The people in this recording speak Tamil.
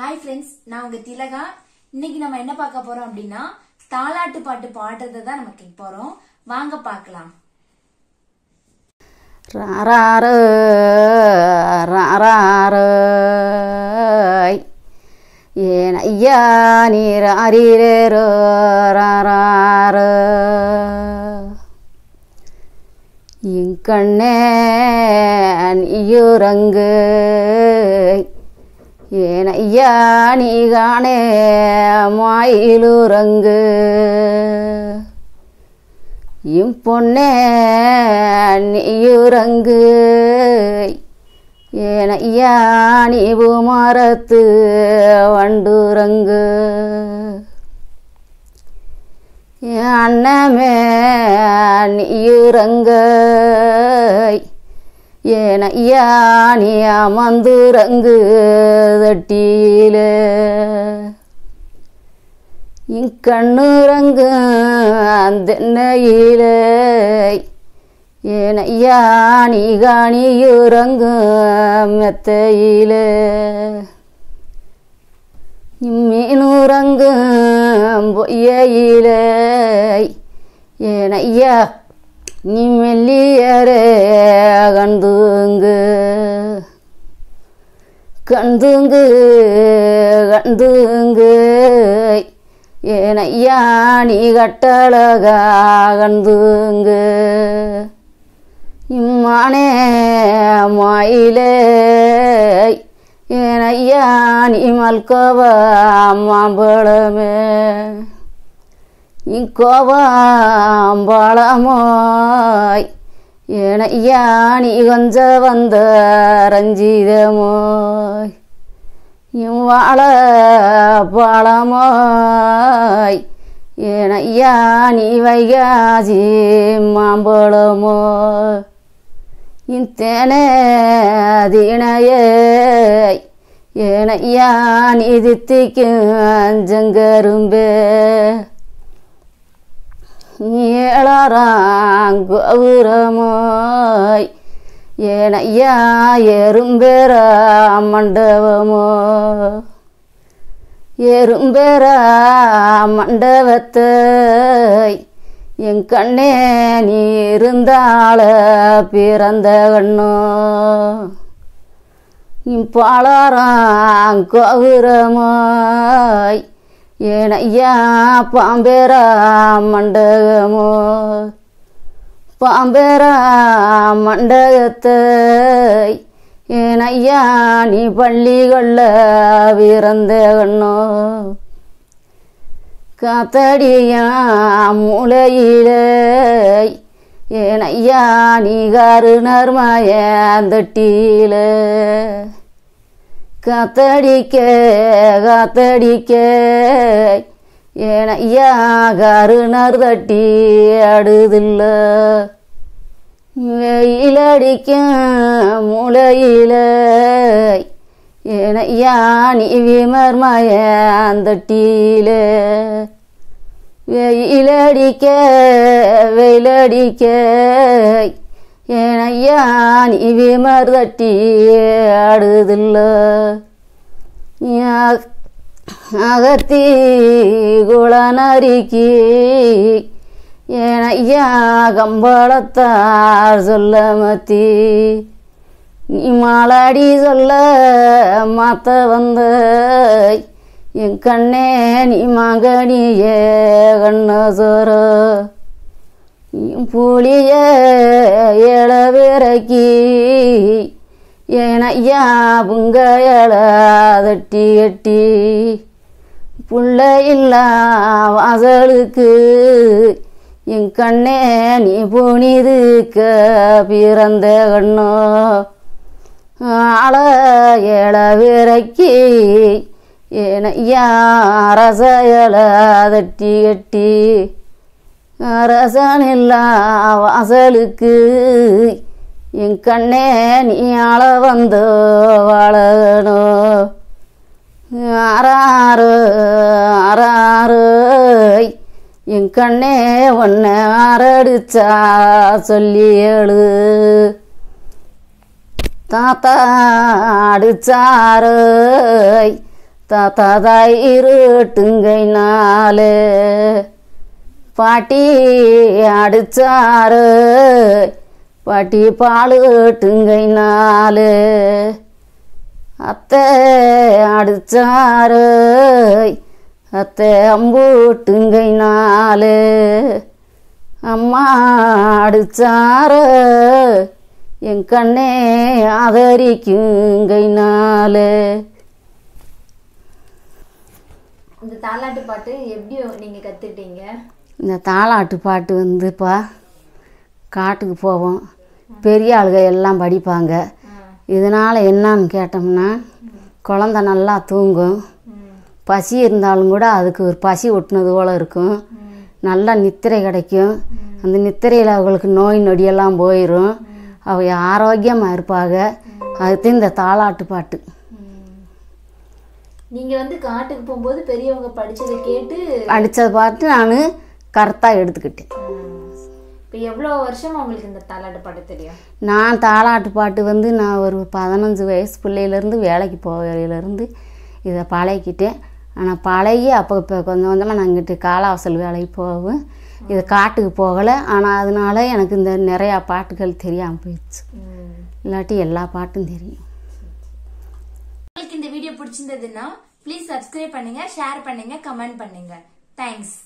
ஹாய் ஃப்ரெண்ட்ஸ் நான் உங்க திலகா இன்னைக்கு நம்ம என்ன பார்க்க போறோம் அப்படின்னா தாலாட்டு பாட்டு பாடுறதை தான் நம்ம கேட்க போறோம் வாங்க பார்க்கலாம் ராராய் ஏன் ஐயா நீர் அரீரோ இங்கண்ணே நீயுரங்கு ஏனையா நீ காணே மாயிலுறங்கு இம் பொன்னே நீயுறங்கு ஏனையா நீ பூமாரத்து வண்டுரங்கு அண்ணமே நீயுறங்கை ஏனையானி அமர்ந்துறங்கு தட்டியில இங்கண்ணுறங்கு அந்த நெயில ஏனையானி காணியுறங்கு மெத்தையில இம்மீனுறங்கு பொய்யில ஏனையா நீ மெல்லியரே கண்டுங்கு கந்துங்கு கந்துங்கு ஏனையா நீ கட்டழகா கந்துங்கு இம்மானே மாயிலே ஏனையா நீ மல்கவா பழமே இக்கோவாம்பழமாய் எனையானி கொஞ்ச வந்த ரஞ்சிதமாய் இவ்வாழ பழமாய் எனையானி நீ வைகாசி மாம்பழமோ இத்தேனே என ஏனையா நீ அஞ்சங்கரும்பே ஏழாராங் ஏனையா எறும்பெரா மண்டபமோ எறும்பெரா மண்டபத்தை என் கண்ணே நீ இருந்தாள பிறந்த கண்ணோ இம் பாலாராங் ஏனையா பாம்பேரா மண்டகமோ பாம்பேரா மண்டகத்தை ஏனையா நீ பள்ளிகள்ல விரந்த கண்ணோ காத்தடியா மூளையிலே ஏனையா நீ கருணர் மாயந்தட்டியிலே காத்தடிக்க காத்தடிக்க ஏன ஐயா கருணர் தட்டி அடுதில்ல வெயிலடிக்க முளையில ஏன ஐயா நீ விமர்மய அந்தட்டியில வெயிலடிக்க வெயிலடிக்க ஏனையான் இவி மறுதட்டி ஆடுதில்ல அகத்தி குளநரிக்கு ஏனையா கம்பளத்தார் சொல்ல மத்தி நீ மாலாடி சொல்ல மாத்த வந்த என் கண்ணே நீ மாங்கனியே கண்ண சோரோ புளிய இளவிறக்கி ஏனையா புங்க தட்டி கட்டி புள்ள இல்லா வாசலுக்கு என் கண்ணே நீ புனிதுக்க பிறந்த கண்ணோ ஆள இளவிறக்கி ஏனையா அரச தட்டி கட்டி அரசன் இல்லா வாசலுக்கு என் கண்ணே நீ ஆள வந்தோ வாழனோ ஆறாறு ஆறாறு என் கண்ணே ஒன்னே ஆரடிச்சா சொல்லி எழு தாத்தா அடிச்சாரு தாத்தா தாயிருட்டுங்கை நாளே பாட்டி அடிச்சாரு பாட்டி பாலுட்டுங்கை நாலு அத்தை அடிச்சாரு அத்தை அம்பூட்டுங்கை நாலு அம்மா அடிச்சாரு என் கண்ணே ஆதரிக்குங்கை நாலு இந்த தாலாட்டு பாட்டு எப்படி நீங்கள் கற்றுக்கிட்டீங்க இந்த தாளாட்டு பாட்டு வந்துப்பா காட்டுக்கு போவோம் பெரிய ஆளுக எல்லாம் படிப்பாங்க இதனால் என்னன்னு கேட்டோம்னா குழந்த நல்லா தூங்கும் பசி இருந்தாலும் கூட அதுக்கு ஒரு பசி ஒட்டினது போல் இருக்கும் நல்லா நித்திரை கிடைக்கும் அந்த நித்திரையில் அவங்களுக்கு நோய் நொடியெல்லாம் போயிடும் அவங்க ஆரோக்கியமாக இருப்பாங்க அதுக்கு இந்த தாளாட்டு பாட்டு நீங்கள் வந்து காட்டுக்கு போகும்போது பெரியவங்க படித்ததை கேட்டு படித்ததை பார்த்து நான் கருத்தாக எடுத்துக்கிட்டேன் இப்போ எவ்வளோ வருஷம் உங்களுக்கு இந்த தாலாட்டு பாட்டு தெரியும் நான் தாலாட்டு பாட்டு வந்து நான் ஒரு பதினஞ்சு வயசு பிள்ளையிலேருந்து வேலைக்கு போகிறதுலேருந்து இதை பழகிக்கிட்டேன் ஆனால் பழகி அப்போ இப்போ கொஞ்சம் கொஞ்சமாக நான் இங்கிட்டு காலாவசல் வேலைக்கு போவேன் இதை காட்டுக்கு போகலை ஆனால் அதனால எனக்கு இந்த நிறையா பாட்டுகள் தெரியாமல் போயிடுச்சு இல்லாட்டி எல்லா பாட்டும் தெரியும் உங்களுக்கு இந்த வீடியோ பிடிச்சிருந்ததுன்னா ப்ளீஸ் சப்ஸ்கிரைப் பண்ணுங்க ஷேர் பண்ணுங்கள் கமெண்ட் பண்ணுங்கள் தேங்க்ஸ்